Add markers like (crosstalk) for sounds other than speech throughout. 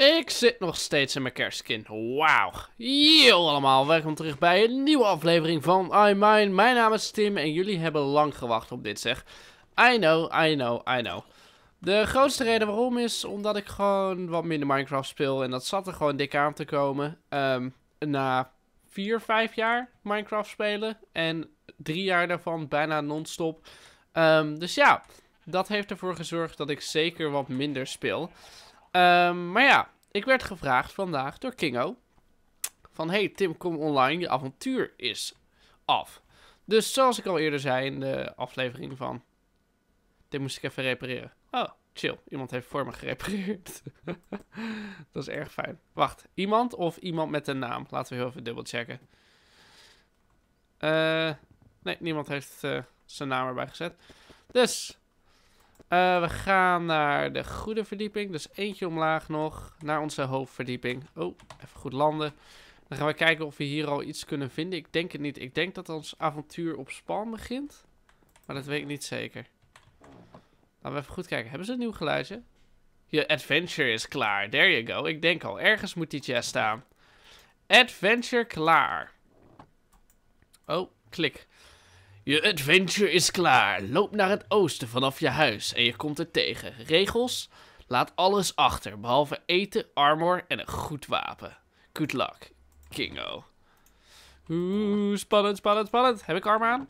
Ik zit nog steeds in mijn kerstkin. Wauw. Yo allemaal, welkom terug bij een nieuwe aflevering van I Mine. Mijn naam is Tim en jullie hebben lang gewacht op dit zeg. I know, I know, I know. De grootste reden waarom is omdat ik gewoon wat minder Minecraft speel. En dat zat er gewoon dik aan te komen. Um, na 4, 5 jaar Minecraft spelen. En 3 jaar daarvan bijna non-stop. Ehm, dus ja, dat heeft ervoor gezorgd dat ik zeker wat minder speel. Ehm, maar ja, ik werd gevraagd vandaag door Kingo. Van, hey Tim, kom online, je avontuur is af. Dus zoals ik al eerder zei in de aflevering van... Dit moest ik even repareren. Oh, chill. Iemand heeft voor me gerepareerd. (laughs) dat is erg fijn. Wacht, iemand of iemand met een naam? Laten we heel even dubbelchecken. Eh... nee, niemand heeft eh, zijn naam erbij gezet. Dus, eh, we gaan naar de goede verdieping. Dus eentje omlaag nog. Naar onze hoofdverdieping. Oh, even goed landen. Dan gaan we kijken of we hier al iets kunnen vinden. Ik denk het niet. Ik denk dat ons avontuur op span begint. Maar dat weet ik niet zeker. Laten we even goed kijken. Hebben ze een nieuw geluidje? Je adventure is klaar. There you go. Ik denk al. Ergens moet die chest staan. Adventure klaar. Oh, klik. Je adventure is klaar. Loop naar het oosten vanaf je huis en je komt er tegen. Regels? Laat alles achter, behalve eten, armor en een goed wapen. Good luck, Kingo. Oeh, spannend, spannend, spannend. Heb ik arm aan?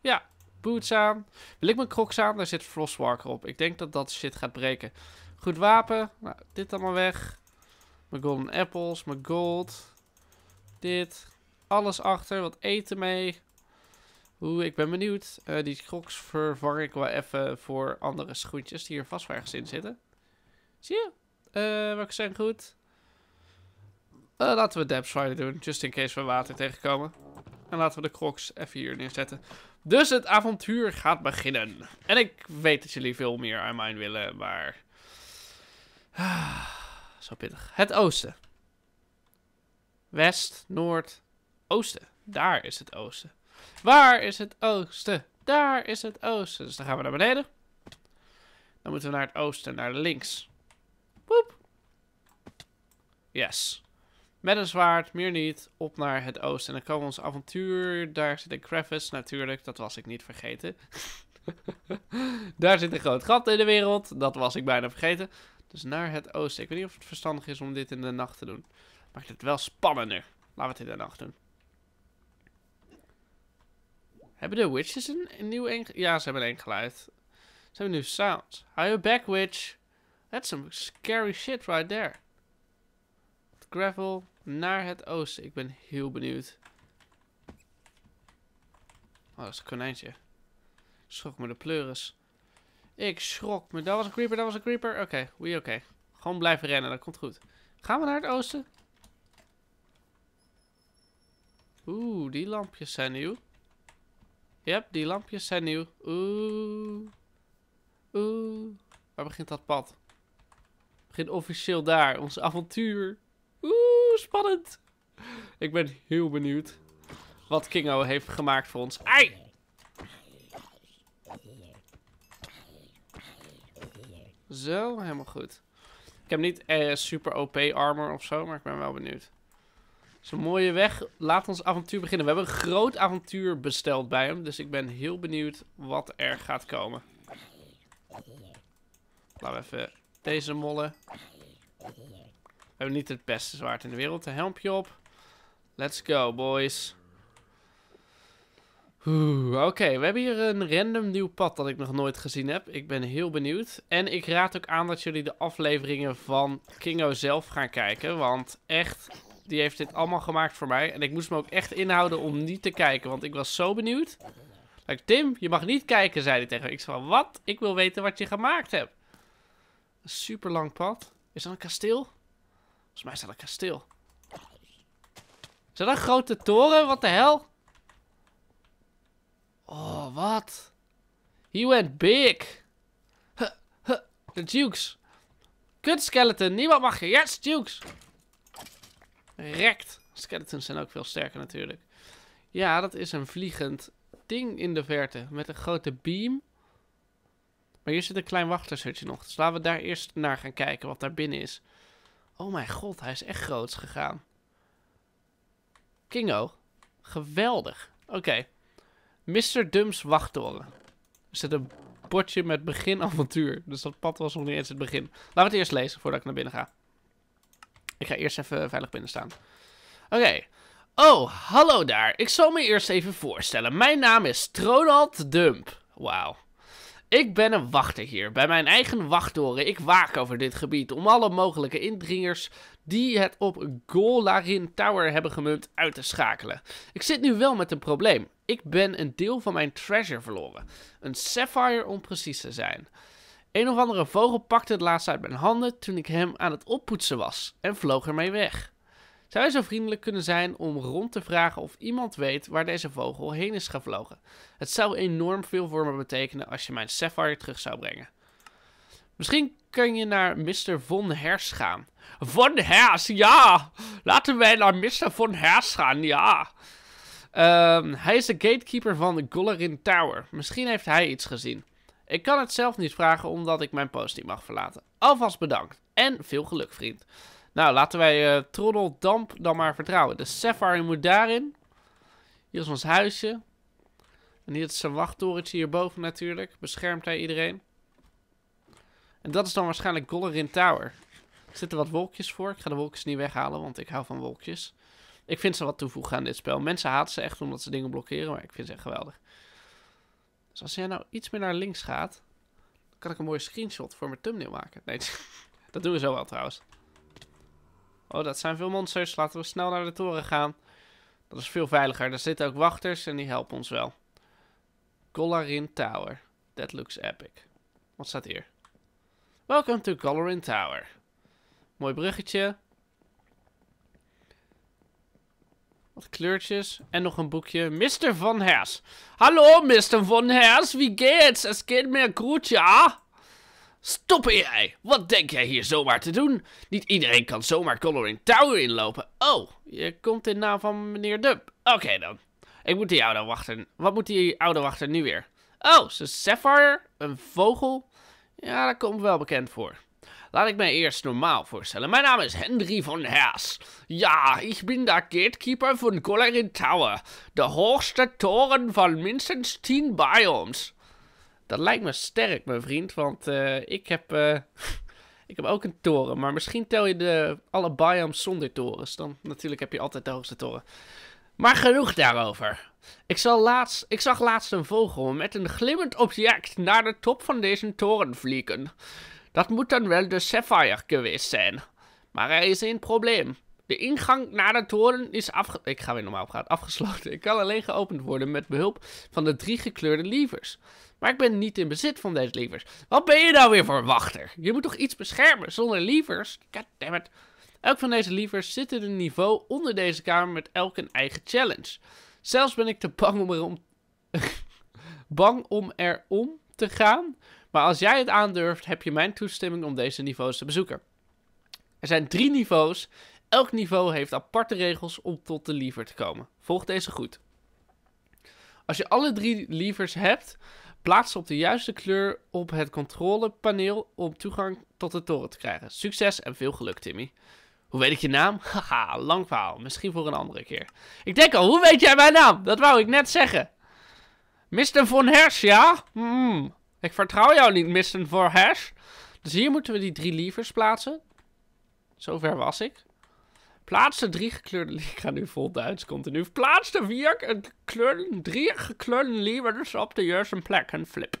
Ja, boots aan. Wil ik mijn crocs aan? Daar zit Frostwalker op. Ik denk dat dat shit gaat breken. Goed wapen. Nou, dit allemaal weg. Mijn golden apples, mijn gold. Dit. Alles achter, wat eten mee. Oeh, ik ben benieuwd. Eh, die crocs vervang ik wel even voor andere schoentjes die hier vast wel ergens in zitten. Zie je? Uh, welke zijn goed? Eh, laten we Dapsfire doen, just in case we water tegenkomen. En laten we de crocs even hier neerzetten. Dus het avontuur gaat beginnen. En ik weet dat jullie veel meer aan mijn willen, maar... Ah, zo pittig. Het oosten. West, noord, oosten. Daar is het oosten. Waar is het oosten? Daar is het oosten. Dus dan gaan we naar beneden. Dan moeten we naar het oosten, naar links. Boep. Yes. Met een zwaard, meer niet, op naar het oosten. En dan komen we ons avontuur. Daar zit een crevice natuurlijk, dat was ik niet vergeten. (laughs) Daar zit een groot gat in de wereld, dat was ik bijna vergeten. Dus naar het oosten. Ik weet niet of het verstandig is om dit in de nacht te doen. Maakt het wel spannender. Laten we het in de nacht doen. Hebben de witches een, nieuw een... Ja, ze hebben een geluid. Ze hebben nu sound. Are you back, witch? That's some scary shit right there. Gravel naar het oosten. Ik ben heel benieuwd. Oh, dat is een konijntje. Schrok me de pleuris. Ik schrok me. Dat was een creeper, dat was een creeper. Oké, okay, we oké. Gewoon blijven rennen, dat komt goed. Gaan we naar het oosten? Oeh, die lampjes zijn nieuw. Yep, die lampjes zijn nieuw. Oeh. Oeh. Waar begint dat pad? Begint officieel daar. Ons avontuur. Oeh, spannend. Ik ben heel benieuwd wat Kingo heeft gemaakt voor ons. Ai! Zo, helemaal goed. Ik heb niet eh, super OP armor of zo, maar ik ben wel benieuwd is een mooie weg. Laat ons avontuur beginnen. We hebben een groot avontuur besteld bij hem. Dus ik ben heel benieuwd wat er gaat komen. Laten we even deze mollen. We hebben niet het beste zwaard in de wereld. Een helmpje op. Let's go, boys. Oké, we hebben hier een random nieuw pad dat ik nog nooit gezien heb. Ik ben heel benieuwd. En ik raad ook aan dat jullie de afleveringen van Kingo zelf gaan kijken. Want echt, die heeft dit allemaal gemaakt voor mij. En ik moest me ook echt inhouden om niet te kijken. Want ik was zo benieuwd. Like, Tim, je mag niet kijken, zei hij tegen me. Ik zei van, wat? Ik wil weten wat je gemaakt hebt. Een super lang pad. Is dat een kasteel? Volgens mij is dat een kasteel. Is dat een grote toren? Wat de hel? Oh, wat? He went big. Huh, huh, de Jukes. Kut skeleton, niemand mag je. Yes, Dukes rekt. Skeletons zijn ook veel sterker natuurlijk. Ja, dat is een vliegend ding in de verte. Met een grote beam. Maar hier zit een klein wachtershutje nog. Dus laten we daar eerst naar gaan kijken wat daar binnen is. Oh mijn god, hij is echt groots gegaan. Kingo. Geweldig. Oké. Mr. Dums wachttoren. Er zit een bordje met begin avontuur. Dus dat pad was nog niet eens het begin. Laten we het eerst lezen voordat ik naar binnen ga. Ik ga eerst even veilig binnen staan. Oké. Oh, hallo daar. Ik zal me eerst even voorstellen. Mijn naam is Tronald Dump. Wauw. Ik ben een wachter hier, bij mijn eigen wachttoren. Ik waak over dit gebied om alle mogelijke indringers die het op Golarin Tower hebben gemunt uit te schakelen. Ik zit nu wel met een probleem. Ik ben een deel van mijn treasure verloren. Een sapphire om precies te zijn. Een of andere vogel pakte het laatst uit mijn handen toen ik hem aan het oppoetsen was en vloog ermee weg. Zou je zo vriendelijk kunnen zijn om rond te vragen of iemand weet waar deze vogel heen is gevlogen? Het zou enorm veel voor me betekenen als je mijn Sapphire terug zou brengen. Misschien kun je naar Mr. Von Hers gaan. Von Hers, ja! Laten wij naar Mr. Von Hers gaan, ja! Ehm, hij is de gatekeeper van de Gollarin Tower. Misschien heeft hij iets gezien. Ik kan het zelf niet vragen omdat ik mijn post niet mag verlaten. Alvast bedankt en veel geluk, vriend. Nou, laten wij uh, eh, Troddeldamp dan maar vertrouwen. De Safari moet daarin. Hier is ons huisje. En hier is zijn wachttorentje hierboven natuurlijk. Beschermt hij iedereen. En dat is dan waarschijnlijk Gollerin Tower. Er zitten wat wolkjes voor. Ik ga de wolkjes niet weghalen, want ik hou van wolkjes. Ik vind ze wat toevoegen aan dit spel. Mensen haten ze echt omdat ze dingen blokkeren, maar ik vind ze echt geweldig. Dus als jij nou iets meer naar links gaat, dan kan ik een mooie screenshot voor mijn thumbnail maken. Nee, (laughs) dat doen we zo wel trouwens. Oh, dat zijn veel monsters. Laten we snel naar de toren gaan. Dat is veel veiliger. Daar zitten ook wachters en die helpen ons wel. Colorin Tower. That looks epic. Wat staat hier? Welcome to Colorin Tower. Mooi bruggetje. Wat kleurtjes. En nog een boekje. Mr. Van Hers. Hallo, Mr. Van Hers. Wie geht's? Es geht mir goed, ja? Ah. Stoppen jij! Wat denk jij hier zomaar te doen? Niet iedereen kan zomaar Coloring Tower inlopen. Oh, je komt in naam van meneer Dub. Oké dan. Ik moet die oude wachten. Wat moet die oude wachter nu weer? Oh, ze Sapphire? Een vogel? Ja, dat komt wel bekend voor. Laat ik mij eerst normaal voorstellen. Mijn naam is Henry van Hers. Ja, ik ben de gatekeeper van Colorin Tower. De hoogste toren van minstens 10 biomes. Dat lijkt me sterk, mijn vriend, want eh, ik heb... Eh, (laughs) ik heb ook een toren, maar misschien tel je de, alle biomes zonder torens. Dan natuurlijk heb je altijd de hoogste toren. Maar genoeg daarover. Ik, laatst, ik, zag laatst een vogel met een glimmend object naar de top van deze toren vliegen. Dat moet dan wel de Sapphire geweest zijn. Maar er is een probleem. De ingang naar de toren is afge... Ik ga weer normaal praten. Afgesloten. Ik kan alleen geopend worden met behulp van de drie gekleurde levers. Maar ik ben niet in bezit van deze levers. Wat ben je nou weer voor wachter? Je moet toch iets beschermen zonder levers? Goddammit. Elk van deze levers zit in een niveau onder deze kamer met elk een eigen challenge. Zelfs ben ik te bang om (laughs) bang om erom te gaan maar als jij het aandurft, heb je mijn toestemming om deze niveaus te bezoeken. Er zijn drie niveaus. Elk niveau heeft aparte regels om tot de lever te komen. Volg deze goed. Als je alle drie levers hebt, plaats ze op de juiste kleur op het controlepaneel om toegang tot de toren te krijgen. Succes en veel geluk, Timmy. Hoe weet ik je naam? (laughs) Haha, lang verhaal. Misschien voor een andere keer. Ik denk al, hoe weet jij mijn naam? Dat wou ik net zeggen. Mr. Von Hers, ja? Mm. Ik vertrouw jou niet, Mr. hash. Dus hier moeten we die drie lievers plaatsen. Zover was ik. Plaats de drie gekleurde... (laughs) Ik ga nu vol Duits continu. Plaats de vier gekleurde, drie gekleurde lievers op de juiste plek en flip.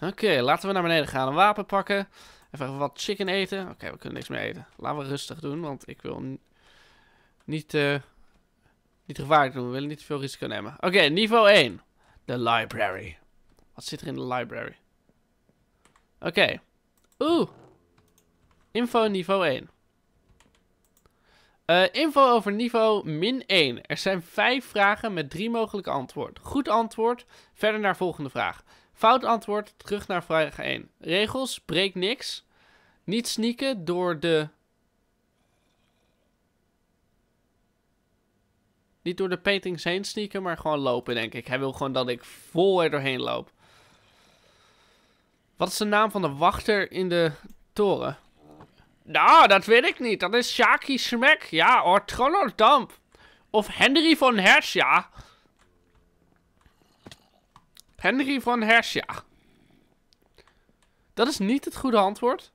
Oké, laten we naar beneden gaan. Een wapen pakken. Even wat chicken eten. Oké, we kunnen niks meer eten. Laten we rustig doen, want ik wil niet, eh, niet gevaarlijk doen. We willen niet te veel risico nemen. Oké, niveau 1. De library. Wat zit er in de library? Oké. Oeh. Info niveau 1. Eh, info over niveau min 1. Er zijn 5 vragen met 3 mogelijke antwoorden. Goed antwoord, verder naar volgende vraag. Fout antwoord, terug naar vraag 1. Regels, breek niks. Niet sneaken door de... Niet door de paintings heen sneaken, maar gewoon lopen, denk ik. Hij wil gewoon dat ik vol er doorheen loop. Wat is de naam van de wachter in de toren? Nou, dat weet ik niet. Dat is Shaki Smek, ja, of Damp Of Henry van Hersja. ja. Henry van Hersja. ja. Dat is niet het goede antwoord.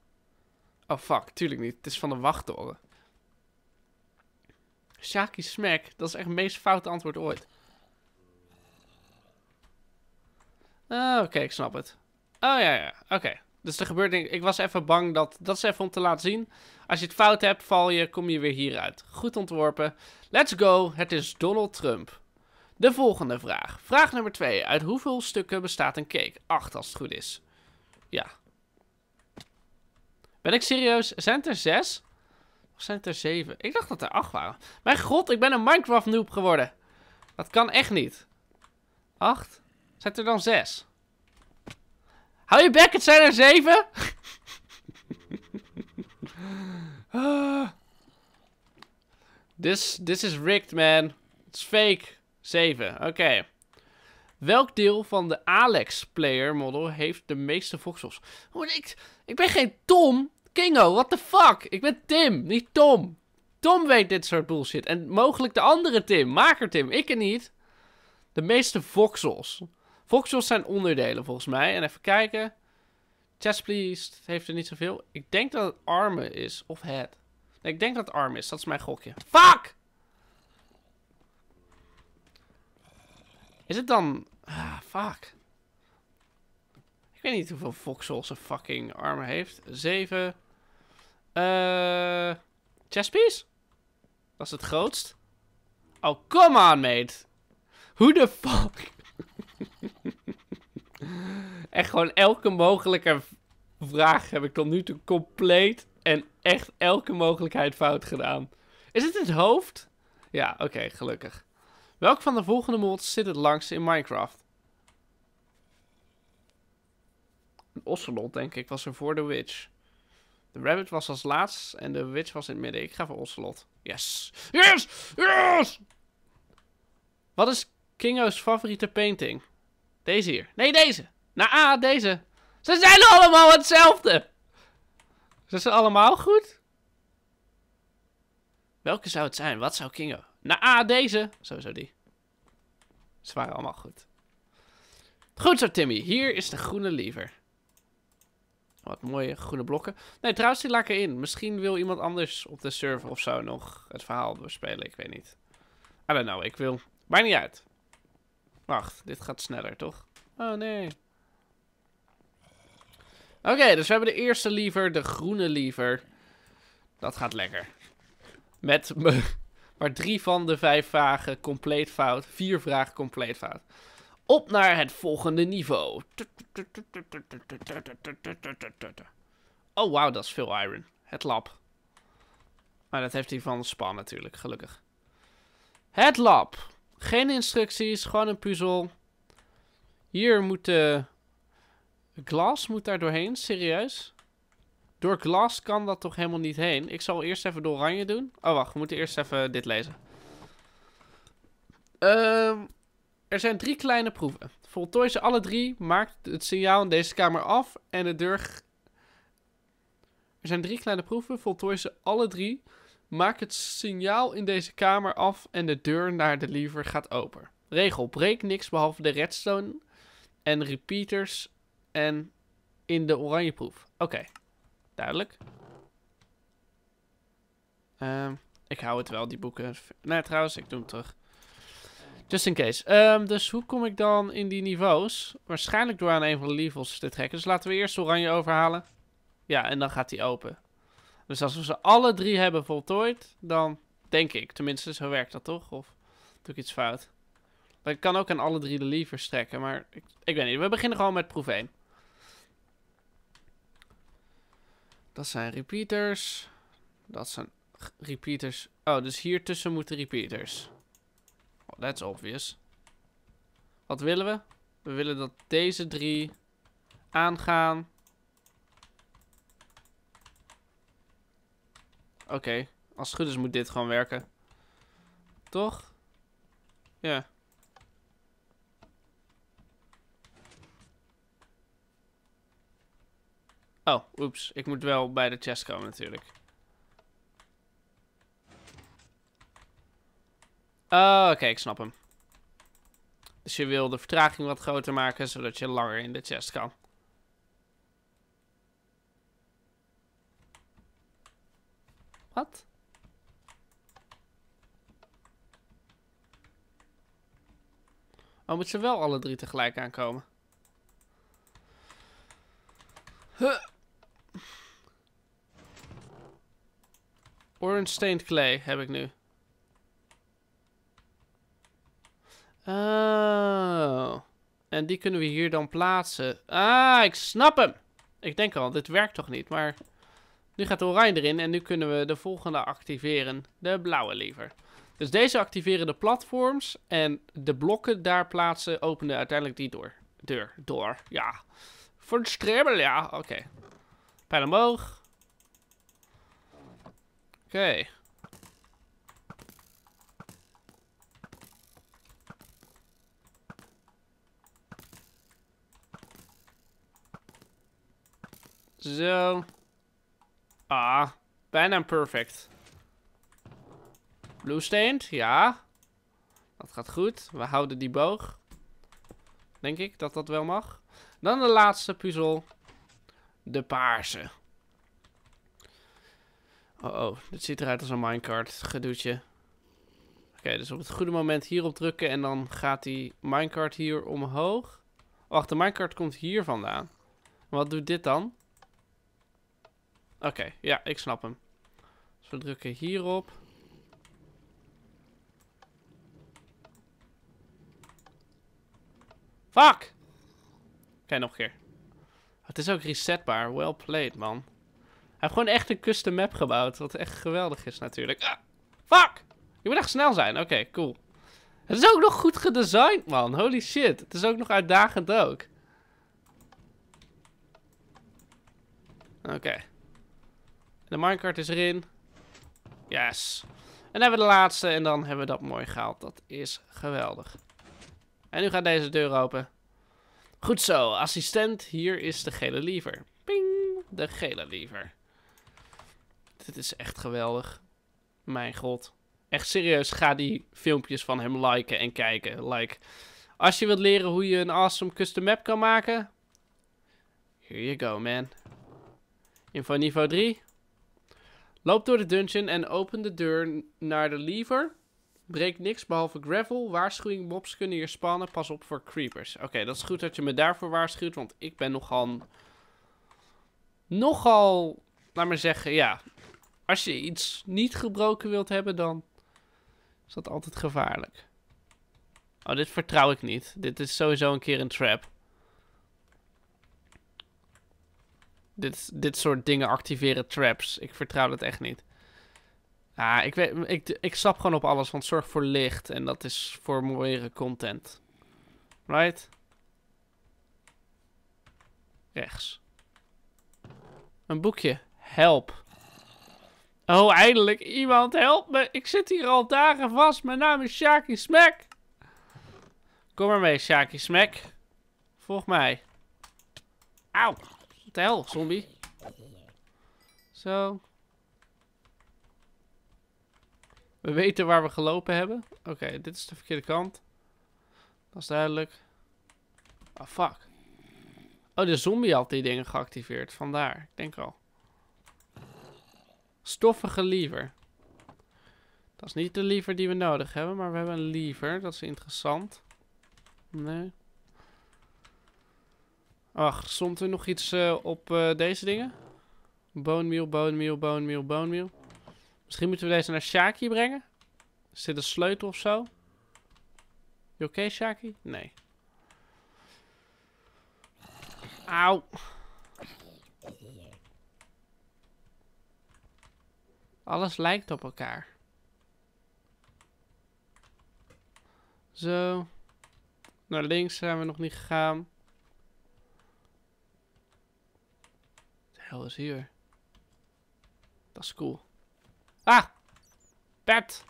Oh, fuck, tuurlijk niet. Het is van de wachttoren. Shaki Smack, dat is echt het meest foute antwoord ooit. Ah, oké, ik snap het. Oh ja, ja. Oké. Dus er gebeurt Ik was even bang dat... Dat is even om te laten zien. Als je het fout hebt, val je, kom je weer hieruit. Goed ontworpen. Let's go. Het is Donald Trump. De volgende vraag. Vraag nummer 2. Uit hoeveel stukken bestaat een cake? 8 als het goed is. Ja. Ben ik serieus? Zijn het er 6? Of zijn het er 7? Ik dacht dat er 8 waren. Mijn god, ik ben een Minecraft noob geworden. Dat kan echt niet. 8? Zijn het er dan 6? Hou je bek, het zijn er zeven. this, this is rigged, man. It's fake. Zeven, oké. Welk deel van de Alex player model heeft de meeste voxels? ik, ik ben geen Tom. Kingo, what the fuck? Ik ben Tim, niet Tom. Tom weet dit soort bullshit. En mogelijk de andere Tim, maker Tim, ik en niet. De meeste voxels. Voxels zijn onderdelen volgens mij. En even kijken. Chest please heeft er niet zoveel. Ik denk dat het armen is. Of head. Nee, ik denk dat het arm is. Dat is mijn gokje. Fuck! Is het dan... Ah, fuck. Ik weet niet hoeveel voxels een fucking armen heeft. Zeven. Eh... chest piece? Dat is het grootst. Oh, come on, mate. Hoe de fuck? Echt gewoon elke mogelijke vraag heb ik tot nu toe compleet en echt elke mogelijkheid fout gedaan. Is het het hoofd? Ja, oké, gelukkig. Welk van de volgende mods zit het langst in Minecraft? Een ocelot, denk ik, was er voor de witch. De rabbit was als laatst en de witch was in het midden. Ik ga voor ocelot. Yes! Yes! Yes! Wat is Kingo's favoriete painting? Deze hier. Nee, deze! Na a deze. Ze zijn allemaal hetzelfde. Zijn ze allemaal goed? Welke zou het zijn? Wat zou Kingo? Na a, deze. Sowieso die. Ze waren allemaal goed. Goed zo, Timmy. Hier is de groene liever. Wat mooie groene blokken. Nee, trouwens, die laat ik erin. Misschien wil iemand anders op de server of zo nog het verhaal doorspelen. Ik weet niet. I don't know. Ik wil... Maakt niet uit. Wacht, dit gaat sneller, toch? Oh, nee. Oké, dus we hebben de eerste liever, de groene liever. Dat gaat lekker. Met (laughs) maar drie van de vijf vragen compleet fout. Vier vragen compleet fout. Op naar het volgende niveau. Oh, wauw, dat is veel iron. Het lab. Maar dat heeft hij van Span natuurlijk, gelukkig. Het lab. Geen instructies, gewoon een puzzel. Hier moeten Glas moet daar doorheen? Serieus? Door glas kan dat toch helemaal niet heen? Ik zal eerst even door oranje doen. Oh, wacht. We moeten eerst even dit lezen. Ehm, er zijn drie kleine proeven. Voltooi ze alle drie, maak het signaal in deze kamer af en de deur... Er zijn drie kleine proeven, voltooi ze alle drie, maak het signaal in deze kamer af en de deur naar de liever gaat open. Regel, breek niks behalve de redstone en repeaters en in de oranje proef. Oké, duidelijk. Ehm, ik hou het wel, die boeken. Nee, trouwens, ik doe hem terug. Just in case. Ehm, dus hoe kom ik dan in die niveaus? Waarschijnlijk door aan een van de levels te trekken. Dus laten we eerst oranje overhalen. Ja, en dan gaat die open. Dus als we ze alle drie hebben voltooid, dan denk ik. Tenminste, zo werkt dat toch? Of doe ik iets fout? Ik kan ook aan alle drie de levers trekken, maar ik, ik weet niet. We beginnen gewoon met proef 1. Dat zijn repeaters. Dat zijn repeaters. Oh, dus hier tussen moeten repeaters. Oh, that's obvious. Wat willen we? We willen dat deze drie aangaan. Oké, als het goed is moet dit gewoon werken. Toch? Ja. Oh, oeps. Ik moet wel bij de chest komen natuurlijk. Oh, oké, ik snap hem. Dus je wil de vertraging wat groter maken, zodat je langer in de chest kan. Wat? Oh, moeten ze wel alle drie tegelijk aankomen? Huh. stained clay heb ik nu. Oh. En die kunnen we hier dan plaatsen. Ah, ik snap hem. Ik denk al, dit werkt toch niet. Maar nu gaat de oranje erin en nu kunnen we de volgende activeren. De blauwe liever. Dus deze activeren de platforms en de blokken daar plaatsen openen uiteindelijk die door. deur. Door, ja. Voor de strebel, ja. Oké. Okay. Pijl omhoog. Okay. Zo. Ah, bijna perfect. Blue ja. Dat gaat goed. We houden die boog. Denk ik dat dat wel mag. Dan de laatste puzzel. De paarse. Oh, oh, dit ziet eruit als een minecart. Gedoetje. Oké, dus op het goede moment hierop drukken en dan gaat die minecart hier omhoog. Wacht, de minecart komt hier vandaan. Wat doet dit dan? Oké, ja, ik snap hem. Dus we drukken hierop. Fuck! Oké, nog een keer. Het is ook resetbaar. Well played, man heeft gewoon echt een custom map gebouwd. Wat echt geweldig is natuurlijk. Ah, fuck! Je moet echt snel zijn. Oké, cool. Het is ook nog goed gedesigned, man. Holy shit. Het is ook nog uitdagend ook. Oké. De minecart is erin. Yes. En dan hebben we de laatste. En dan hebben we dat mooi gehaald. Dat is geweldig. En nu gaat deze deur open. Goed zo. Assistent. Hier is de gele liever. Ping. De gele liever. Dit is echt geweldig. Mijn god. Echt serieus, ga die filmpjes van hem liken en kijken. Like, als je wilt leren hoe je een awesome custom map kan maken... Here you go, man. Info niveau 3. Loop door de dungeon en open de deur naar de lever. Breek niks behalve gravel. Waarschuwing mobs kunnen hier spannen. Pas op voor creepers. Oké, dat is goed dat je me daarvoor waarschuwt. Want ik ben nogal... Nogal, laat maar zeggen, ja als je iets niet gebroken wilt hebben, dan is dat altijd gevaarlijk. Oh, dit vertrouw ik niet. Dit is sowieso een keer een trap. Dit, dit soort dingen activeren traps. Ik vertrouw dat echt niet. Ah, ik, weet, ik, ik sap gewoon op alles, want zorg voor licht. En dat is voor mooiere content. Right? Rechts. Een boekje. Help. Oh, eindelijk. Iemand help me. Ik zit hier al dagen vast. Mijn naam is Shaki Smack. Kom maar mee, Shaki Smack. Volg mij. Auw. Wat hel, zombie. Zo. We weten waar we gelopen hebben. Oké, dit is de verkeerde kant. Dat is duidelijk. Ah, oh, fuck. Oh, de zombie had die dingen geactiveerd. Vandaar. Ik denk al. Stoffige liever. Dat is niet de liever die we nodig hebben, maar we hebben een liever. Dat is interessant. Nee. Ach, stond er nog iets eh, op eh, deze dingen? bone meal, bone meal. Misschien moeten we deze naar Shaki brengen? Is dit een sleutel of zo? Je oké, okay, Shaki? Nee. Auw. Alles lijkt op elkaar. Zo. Naar links zijn we nog niet gegaan. De hel is hier? Dat is cool. Ah! Pet!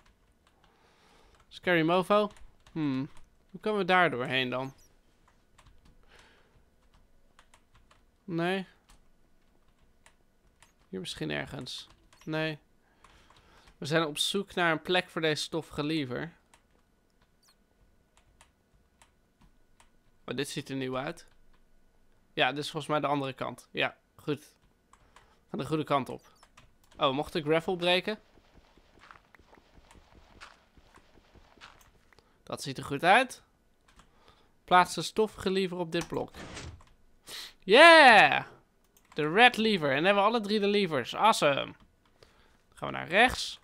Scary mofo. Hmm. Hoe kunnen we daar doorheen dan? Nee. Hier misschien ergens. Nee. We zijn op zoek naar een plek voor deze stoffige liever. Maar oh, dit ziet er nieuw uit. Ja, dit is volgens mij de andere kant. Ja, goed. Aan de goede kant op. Oh, mocht ik gravel breken? Dat ziet er goed uit. Plaats de stoffige op dit blok. Yeah! De red lever. En dan hebben we alle drie de levers. Awesome. Dan gaan we naar rechts.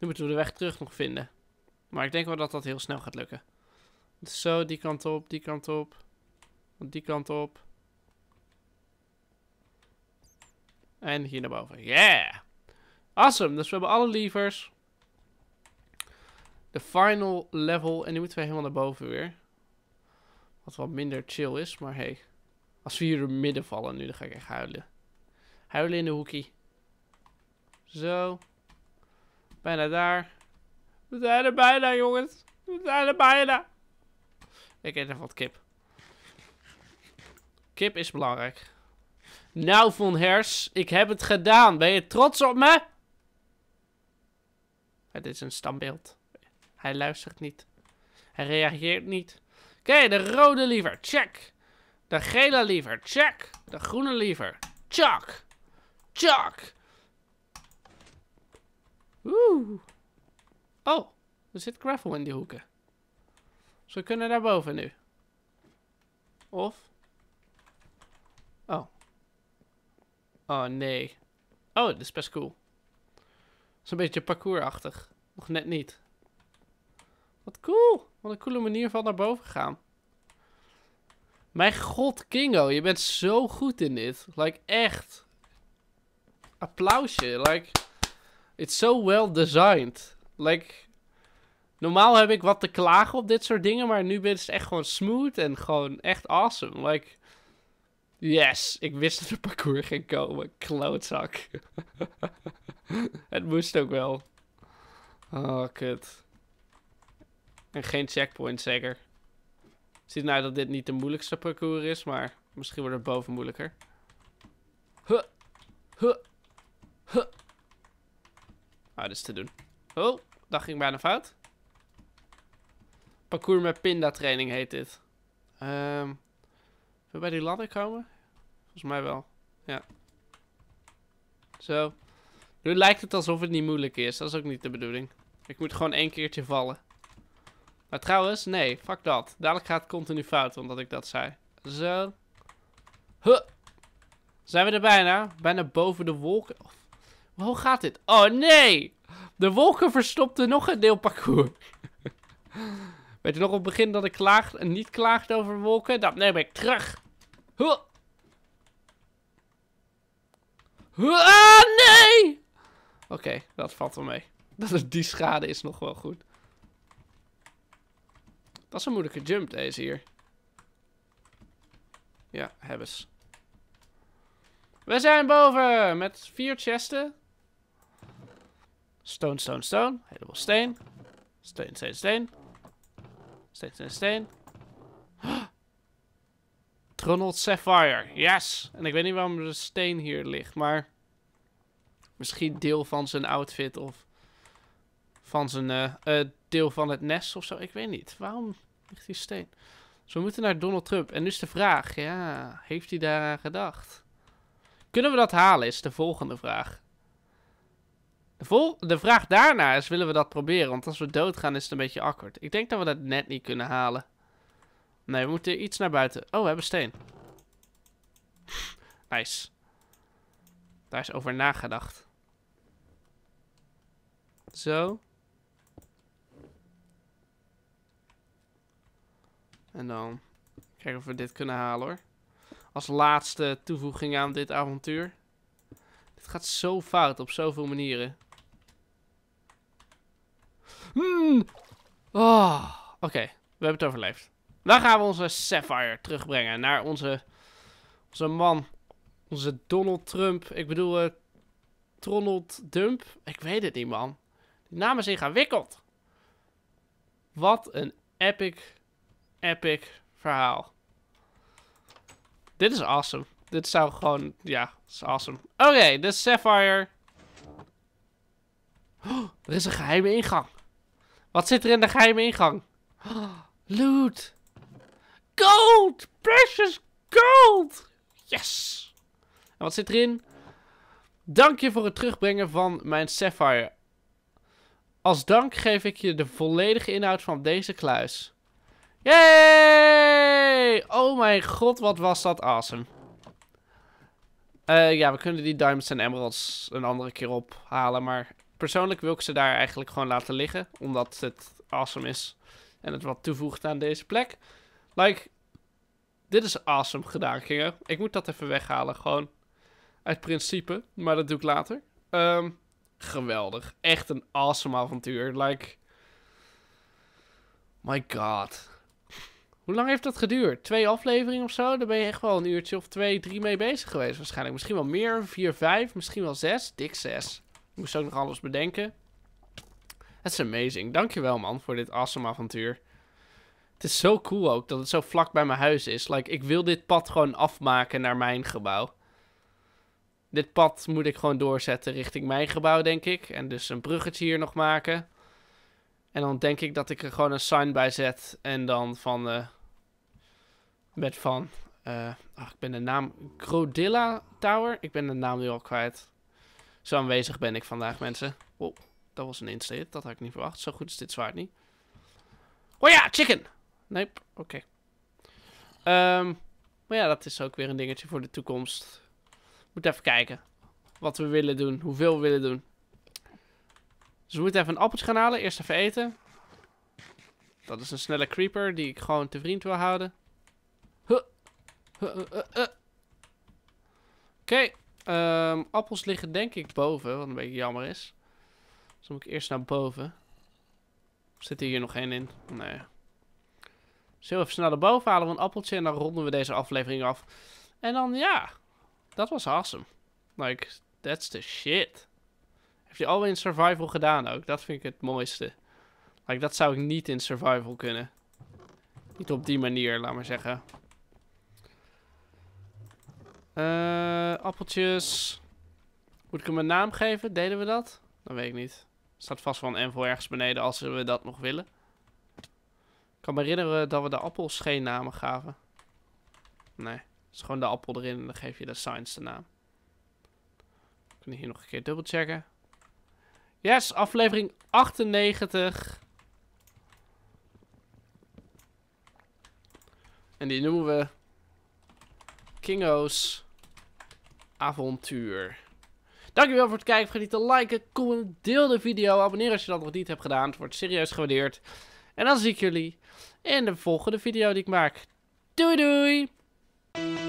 Nu moeten we de weg terug nog vinden. Maar ik denk wel dat dat heel snel gaat lukken. Dus zo, die kant op, die kant op. Die kant op. En hier naar boven. Yeah! Awesome, dus we hebben alle levers. De final level. En nu moeten we helemaal naar boven weer. Wat wat minder chill is, maar hey. Als we hier midden vallen nu, dan ga ik echt huilen. Huilen in de hoekie. Zo. Bijna daar. We zijn er bijna, jongens. We zijn er bijna. Ik eet even wat kip. Kip is belangrijk. Nou, Von Hers, ik heb het gedaan. Ben je trots op me? Het is een standbeeld. Hij luistert niet. Hij reageert niet. Oké, de rode liever, check. De gele liever, check. De groene liever, chuck. Chuck. Oeh. Oh, er zit gravel in die hoeken. Dus we kunnen naar boven nu. Of? Oh. Oh, nee. Oh, dit is best cool. Het is een beetje parcoursachtig. Nog net niet. Wat cool. Wat een coole manier van naar boven gaan. Mijn god, Kingo. Je bent zo goed in dit. Like, echt. Applausje. Like... It's so well designed. Like, normaal heb ik wat te klagen op dit soort dingen, maar nu is het echt gewoon smooth en gewoon echt awesome. Like, yes, ik wist dat het parcours ging komen. Klootzak. (laughs) het moest ook wel. Oh, kut. En geen checkpoint, zeker. Ziet nou dat dit niet de moeilijkste parcours is, maar misschien wordt het boven moeilijker. Huh. Huh. Huh. Ah, dit is te doen. Oh, dat ging bijna fout. Parcours met pinda-training heet dit. Um, wil bij die ladder komen? Volgens mij wel. Ja. Zo. Nu lijkt het alsof het niet moeilijk is. Dat is ook niet de bedoeling. Ik moet gewoon één keertje vallen. Maar trouwens, nee, fuck dat. Dadelijk gaat het continu fout, omdat ik dat zei. Zo. Huh. Zijn we er bijna? Bijna boven de wolken. Oh, hoe gaat dit? Oh nee! De wolken verstopten nog een deel parcours. (laughs) Weet je nog op het begin dat ik klaagde, en niet klaagde over wolken? Dat neem ik terug. Huh. Ah, nee! Oké, dat valt wel mee. (laughs) Die schade is nog wel goed. Dat is een moeilijke jump, deze hier. Ja, hebben ze. We zijn boven met vier chesten. Stone, stone, stone. Helemaal steen. Steen, steen, steen. Steen, steen, steen. (gasps) Sapphire. Yes! En ik weet niet waarom de steen hier ligt, maar... Misschien deel van zijn outfit of... Van zijn... Uh, deel van het nest of zo. Ik weet niet. Waarom ligt die steen? Dus we moeten naar Donald Trump. En nu is de vraag, ja... Heeft hij daar aan gedacht? Kunnen we dat halen, is de volgende vraag. De, vol de vraag daarna is, willen we dat proberen? Want als we doodgaan is het een beetje awkward. Ik denk dat we dat net niet kunnen halen. Nee, we moeten iets naar buiten. Oh, we hebben steen. (laughs) Nice. Daar is over nagedacht. Zo. En dan kijken of we dit kunnen halen hoor. Als laatste toevoeging aan dit avontuur. Dit gaat zo fout op zoveel manieren. Hmm. Ah, oké, we hebben het overleefd. Dan gaan we onze Sapphire terugbrengen naar onze, onze man. Onze Donald Trump. Ik bedoel, Tronald eh, Dump. Ik weet het niet, man. Die naam is ingewikkeld. Wat een epic, epic verhaal. Dit is awesome. Dit zou gewoon, ja, is awesome. Oké, de Sapphire. Oh, er is een geheime ingang. Wat zit er in de geheime ingang? (gasps) loot. Gold. Precious gold. Yes. En wat zit erin? Dank je voor het terugbrengen van mijn sapphire. Als dank geef ik je de volledige inhoud van deze kluis. Yay! Oh mijn god, wat was dat awesome. Eh, ja, we kunnen die diamonds en emeralds een andere keer ophalen, maar persoonlijk wil ik ze daar eigenlijk gewoon laten liggen. Omdat het awesome is. En het wat toevoegt aan deze plek. Like, dit is awesome gedaan, gingen. Ik moet dat even weghalen, gewoon uit principe. Maar dat doe ik later. Ehm, geweldig. Echt een awesome avontuur. Like, my god. Hoe lang heeft dat geduurd? Twee afleveringen of zo? Daar ben je echt wel een uurtje of twee, drie mee bezig geweest waarschijnlijk. Misschien wel meer, vier, vijf, misschien wel zes. Dik zes. Moest ook nog alles bedenken. Het is amazing. Dankjewel man voor dit awesome avontuur. Het is zo cool ook dat het zo vlak bij mijn huis is. Like, ik wil dit pad gewoon afmaken naar mijn gebouw. Dit pad moet ik gewoon doorzetten richting mijn gebouw, denk ik. En dus een bruggetje hier nog maken. En dan denk ik dat ik er gewoon een sign bij zet. En dan van... Eh, met van... Uh, ik ben de naam... Grodilla Tower? Ik ben de naam nu al kwijt. Zo aanwezig ben ik vandaag, mensen. Wow, dat was een insteek. Dat had ik niet verwacht. Zo goed is dit zwaard niet. Oh ja, chicken! Nee, oké. Okay. Ehm, maar ja, dat is ook weer een dingetje voor de toekomst. Moet even kijken. Wat we willen doen. Hoeveel we willen doen. Dus we moeten even een appeltje gaan halen. Eerst even eten. Dat is een snelle creeper die ik gewoon te vriend wil houden. Huh. Huh, uh, Oké. Ehm, appels liggen denk ik boven, wat een beetje jammer is. Dus dan moet ik eerst naar boven. Zit er hier nog één in? Nee. Zo, even snel naar boven halen we een appeltje en dan ronden we deze aflevering af. En dan ja, dat was awesome. Like, that's the shit. Heeft hij alweer in survival gedaan ook? Dat vind ik het mooiste. Like, dat zou ik niet in survival kunnen. Niet op die manier, laat maar zeggen. Eh, appeltjes. Moet ik hem een naam geven? Deden we dat? Dat weet ik niet. Er staat vast wel een envo ergens beneden als we dat nog willen. Ik kan me herinneren dat we de appels geen namen gaven. Nee, het is gewoon de appel erin en dan geef je de science de naam. We kunnen hier nog een keer dubbelchecken. Yes, aflevering 98. En die noemen we Kingo's avontuur. Dankjewel voor het kijken. Vergeet niet te liken, comment, deel de video. Abonneer als je dat nog niet hebt gedaan. Het wordt serieus gewaardeerd. En dan zie ik jullie in de volgende video die ik maak. Doei doei!